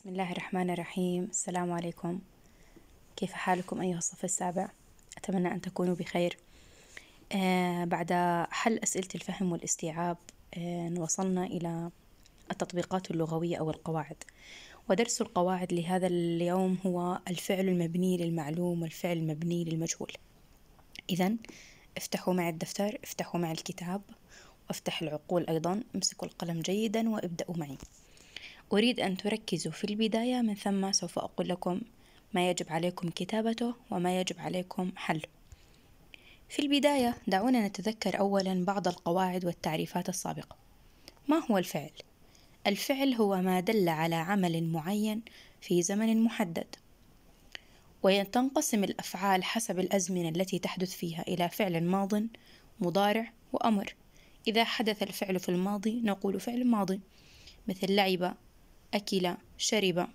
بسم الله الرحمن الرحيم السلام عليكم كيف حالكم أيها الصف السابع أتمنى أن تكونوا بخير آه بعد حل أسئلة الفهم والاستيعاب آه وصلنا إلى التطبيقات اللغوية أو القواعد ودرس القواعد لهذا اليوم هو الفعل المبني للمعلوم والفعل المبني للمجهول إذا افتحوا معي الدفتر افتحوا معي الكتاب وافتح العقول أيضا امسكوا القلم جيدا وابدأوا معي أريد أن تركزوا في البداية من ثم سوف أقول لكم ما يجب عليكم كتابته وما يجب عليكم حله في البداية دعونا نتذكر أولا بعض القواعد والتعريفات السابقة ما هو الفعل؟ الفعل هو ما دل على عمل معين في زمن محدد وينتقسم الأفعال حسب الأزمنة التي تحدث فيها إلى فعل ماض مضارع وأمر إذا حدث الفعل في الماضي نقول فعل ماضي مثل لعب أكل شرب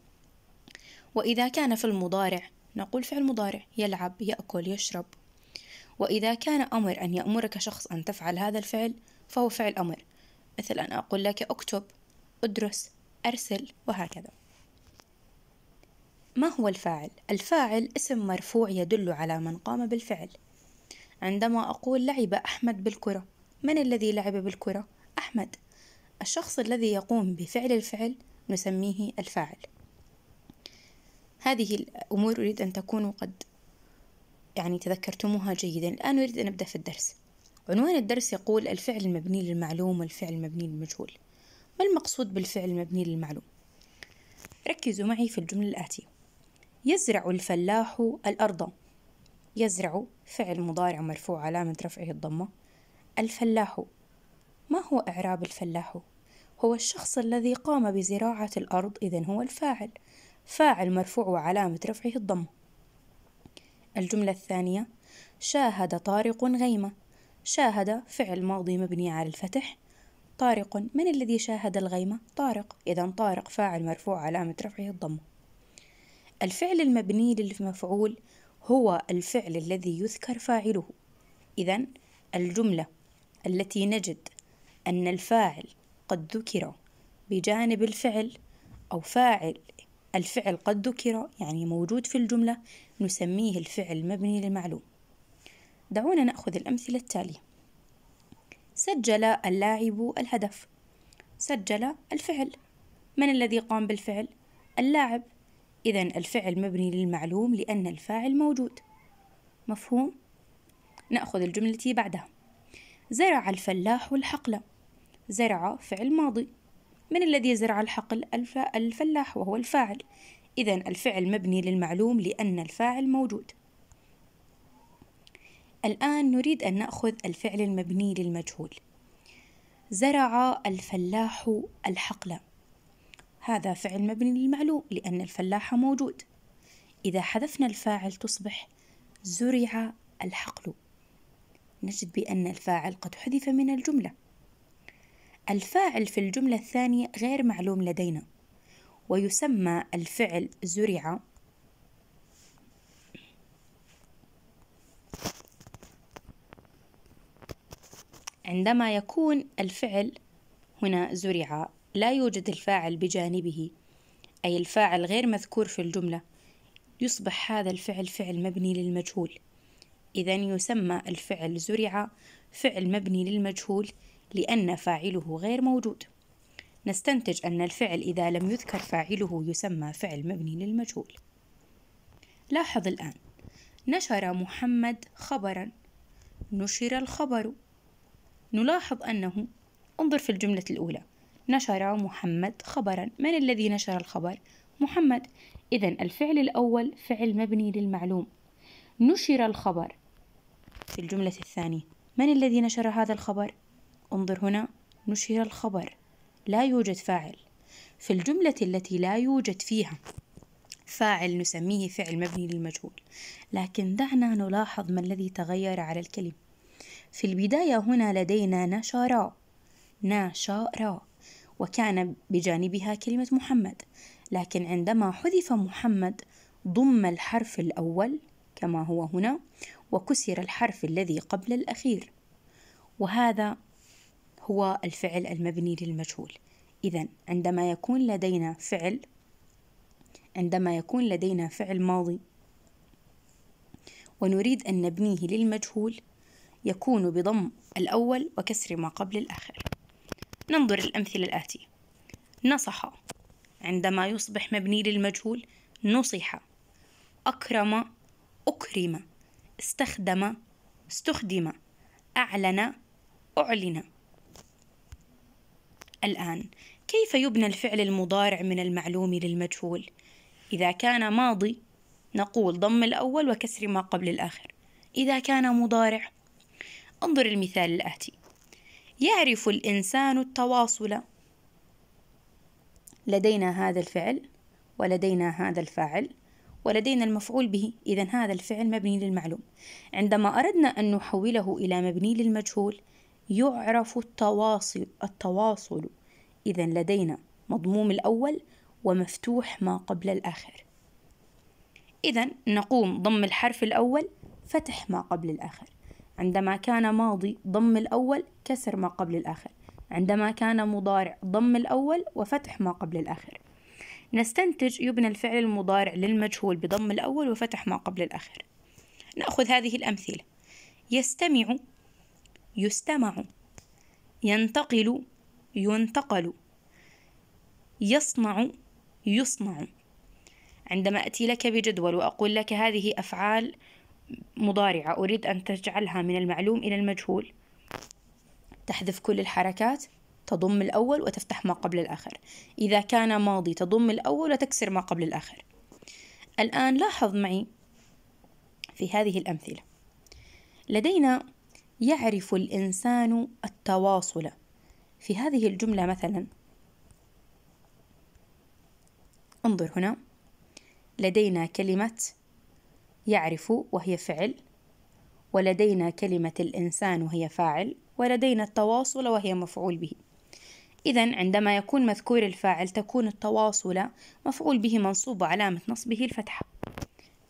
وإذا كان في المضارع نقول فعل مضارع يلعب يأكل يشرب وإذا كان أمر أن يأمرك شخص أن تفعل هذا الفعل فهو فعل أمر مثل أن أقول لك أكتب أدرس أرسل وهكذا ما هو الفاعل؟ الفاعل اسم مرفوع يدل على من قام بالفعل عندما أقول لعب أحمد بالكرة من الذي لعب بالكرة؟ أحمد الشخص الذي يقوم بفعل الفعل نسميه الفاعل هذه الأمور أريد أن تكونوا قد يعني تذكرتموها جيدا الآن أريد أن أبدأ في الدرس عنوان الدرس يقول الفعل المبني للمعلوم والفعل المبني للمجهول ما المقصود بالفعل المبني للمعلوم ركزوا معي في الجملة الآتية يزرع الفلاح الأرض يزرع فعل مضارع مرفوع علامة رفعه الضمة الفلاح ما هو إعراب الفلاح هو الشخص الذي قام بزراعة الأرض إذا هو الفاعل فاعل مرفوع وعلامة رفعه الضم الجملة الثانية شاهد طارق غيمة شاهد فعل ماضي مبني على الفتح طارق من الذي شاهد الغيمة؟ طارق إذا طارق فاعل مرفوع علامة رفعه الضم الفعل المبني للمفعول هو الفعل الذي يذكر فاعله إذا الجملة التي نجد أن الفاعل قد ذكر بجانب الفعل أو فاعل الفعل قد ذكر يعني موجود في الجملة نسميه الفعل مبني للمعلوم دعونا نأخذ الأمثلة التالية سجل اللاعب الهدف سجل الفعل من الذي قام بالفعل؟ اللاعب إذا الفعل مبني للمعلوم لأن الفاعل موجود مفهوم؟ نأخذ الجملة بعدها زرع الفلاح الحقل زرع فعل ماضي من الذي زرع الحقل الف... الفلاح وهو الفاعل إذا الفعل مبني للمعلوم لأن الفاعل موجود الآن نريد أن نأخذ الفعل المبني للمجهول زرع الفلاح الحقل هذا فعل مبني للمعلوم لأن الفلاح موجود إذا حذفنا الفاعل تصبح زرع الحقل نجد بأن الفاعل قد حذف من الجملة الفاعل في الجملة الثانية غير معلوم لدينا ويسمى الفعل زرع عندما يكون الفعل هنا زرع لا يوجد الفاعل بجانبه أي الفاعل غير مذكور في الجملة يصبح هذا الفعل فعل مبني للمجهول إذا يسمى الفعل زرع فعل مبني للمجهول لأن فاعله غير موجود نستنتج أن الفعل إذا لم يذكر فاعله يسمى فعل مبني للمجهول لاحظ الآن نشر محمد خبرا نشر الخبر نلاحظ أنه انظر في الجملة الأولى نشر محمد خبرا من الذي نشر الخبر؟ محمد إذا الفعل الأول فعل مبني للمعلوم نشر الخبر في الجملة الثانية من الذي نشر هذا الخبر؟ انظر هنا نشر الخبر لا يوجد فاعل في الجملة التي لا يوجد فيها فاعل نسميه فعل مبني للمجهول لكن دعنا نلاحظ ما الذي تغير على الكلمة في البداية هنا لدينا نشر نشر وكان بجانبها كلمة محمد لكن عندما حذف محمد ضم الحرف الأول كما هو هنا وكسر الحرف الذي قبل الأخير وهذا هو الفعل المبني للمجهول إذا عندما يكون لدينا فعل عندما يكون لدينا فعل ماضي ونريد أن نبنيه للمجهول يكون بضم الأول وكسر ما قبل الآخر ننظر الأمثلة الآتية نصح عندما يصبح مبني للمجهول نصح أكرم أكرم استخدم استخدم أعلن أعلن الآن كيف يبنى الفعل المضارع من المعلوم للمجهول؟ إذا كان ماضي نقول ضم الأول وكسر ما قبل الآخر إذا كان مضارع انظر المثال الآتي يعرف الإنسان التواصل لدينا هذا الفعل ولدينا هذا الفاعل ولدينا المفعول به إذا هذا الفعل مبني للمعلوم عندما أردنا أن نحوله إلى مبني للمجهول يعرف التواصل التواصل إذا لدينا مضموم الأول ومفتوح ما قبل الآخر إذا نقوم ضم الحرف الأول فتح ما قبل الآخر عندما كان ماضي ضم الأول كسر ما قبل الآخر عندما كان مضارع ضم الأول وفتح ما قبل الآخر نستنتج يبنى الفعل المضارع للمجهول بضم الأول وفتح ما قبل الآخر نأخذ هذه الأمثلة يستمع يستمع ينتقل ينتقل يصنع يصنع عندما أتي لك بجدول وأقول لك هذه أفعال مضارعة أريد أن تجعلها من المعلوم إلى المجهول تحذف كل الحركات تضم الأول وتفتح ما قبل الآخر إذا كان ماضي تضم الأول وتكسر ما قبل الآخر الآن لاحظ معي في هذه الأمثلة لدينا يعرف الإنسان التواصل في هذه الجملة مثلا انظر هنا لدينا كلمة يعرف وهي فعل ولدينا كلمة الإنسان وهي فاعل ولدينا التواصل وهي مفعول به إذا عندما يكون مذكور الفاعل تكون التواصل مفعول به منصوب وعلامة نصبه الفتحة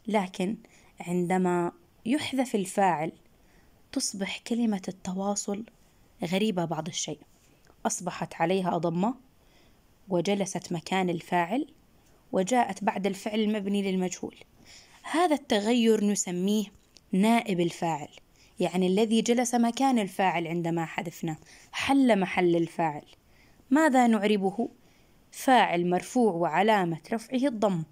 لكن عندما يحذف الفاعل تصبح كلمة التواصل غريبة بعض الشيء أصبحت عليها ضمة وجلست مكان الفاعل وجاءت بعد الفعل المبني للمجهول هذا التغير نسميه نائب الفاعل يعني الذي جلس مكان الفاعل عندما حذفنا حل محل الفاعل ماذا نعربه فاعل مرفوع وعلامة رفعه الضم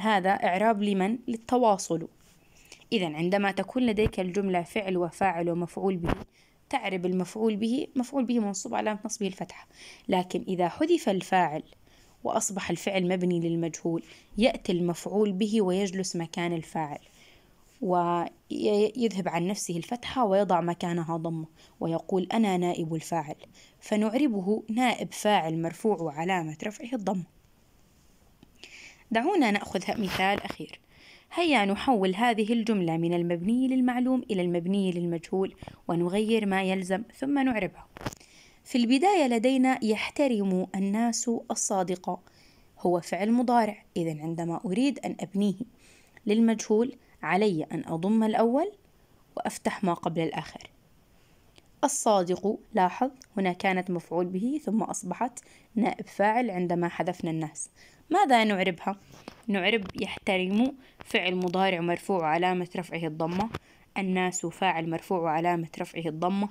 هذا إعراب لمن للتواصل إذا عندما تكون لديك الجملة فعل وفاعل ومفعول به تعرب المفعول به مفعول به منصوب علامة نصبه الفتحة لكن إذا حذف الفاعل وأصبح الفعل مبني للمجهول يأتي المفعول به ويجلس مكان الفاعل ويذهب عن نفسه الفتحة ويضع مكانها ضمة ويقول أنا نائب الفاعل فنعربه نائب فاعل مرفوع وعلامة رفعه الضمة دعونا نأخذ مثال أخير هيا نحول هذه الجملة من المبني للمعلوم إلى المبني للمجهول ونغير ما يلزم ثم نعربها في البداية لدينا يحترم الناس الصادقة هو فعل مضارع إذا عندما أريد أن أبنيه للمجهول علي أن أضم الأول وأفتح ما قبل الآخر الصادق لاحظ هنا كانت مفعول به ثم أصبحت نائب فاعل عندما حذفنا الناس ماذا نعربها؟ نعرب يحترم فعل مضارع مرفوع علامة رفعه الضمة الناس فاعل مرفوع علامة رفعه الضمة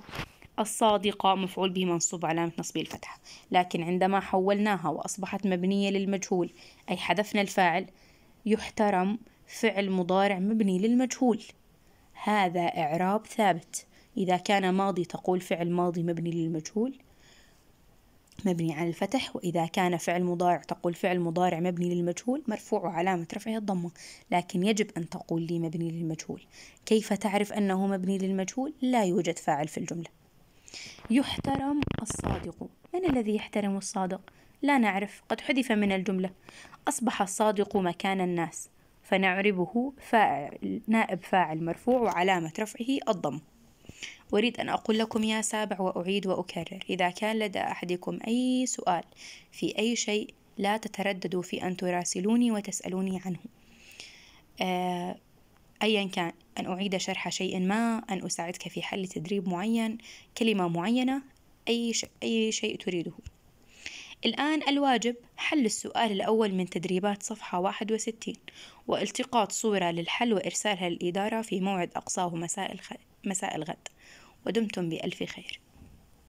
الصادقة مفعول به منصوب علامة نصب الفتحة لكن عندما حولناها وأصبحت مبنية للمجهول أي حذفنا الفاعل يحترم فعل مضارع مبني للمجهول هذا إعراب ثابت إذا كان ماضي تقول فعل ماضي مبني للمجهول مبني على الفتح وإذا كان فعل مضارع تقول فعل مضارع مبني للمجهول مرفوع وعلامة رفعه الضمة لكن يجب أن تقول لي مبني للمجهول كيف تعرف أنه مبني للمجهول لا يوجد فاعل في الجملة يحترم الصادق من الذي يحترم الصادق لا نعرف قد حذف من الجملة أصبح الصادق مكان الناس فنعربه فاعل نائب فاعل مرفوع وعلامة رفعه الضم أريد أن أقول لكم يا سابع وأعيد وأكرر إذا كان لدى أحدكم أي سؤال في أي شيء لا تترددوا في أن تراسلوني وتسألوني عنه آه، أيا كان أن أعيد شرح شيء ما أن أساعدك في حل تدريب معين كلمة معينة أي, ش... أي شيء تريده الآن الواجب حل السؤال الأول من تدريبات صفحة 61 والتقاط صورة للحل وإرسالها للإدارة في موعد أقصاه مساء الخير مساء الغد ودمتم بألف خير